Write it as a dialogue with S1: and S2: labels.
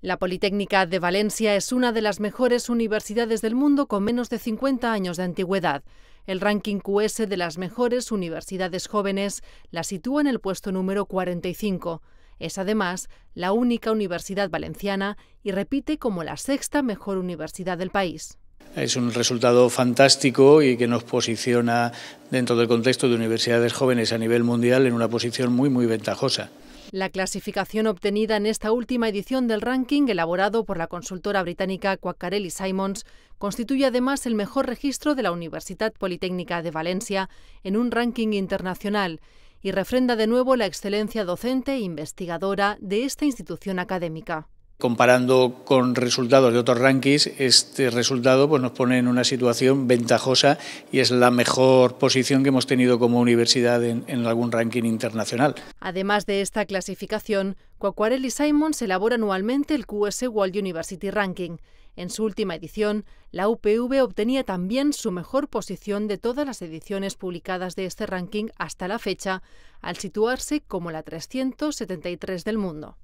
S1: La Politécnica de Valencia es una de las mejores universidades del mundo con menos de 50 años de antigüedad. El ranking QS de las mejores universidades jóvenes la sitúa en el puesto número 45. Es además la única universidad valenciana y repite como la sexta mejor universidad del país.
S2: Es un resultado fantástico y que nos posiciona dentro del contexto de universidades jóvenes a nivel mundial en una posición muy muy ventajosa.
S1: La clasificación obtenida en esta última edición del ranking elaborado por la consultora británica Quaccarelli Simons constituye además el mejor registro de la Universidad Politécnica de Valencia en un ranking internacional y refrenda de nuevo la excelencia docente e investigadora de esta institución académica.
S2: Comparando con resultados de otros rankings, este resultado pues, nos pone en una situación ventajosa y es la mejor posición que hemos tenido como universidad en, algún ranking internacional.
S1: Además de esta clasificación, Coaquarelli y Simons elabora anualmente el QS World University Ranking. En su última edición, la UPV obtenía también su mejor posición de todas las ediciones publicadas de este ranking hasta la fecha, al situarse como la 373 del mundo.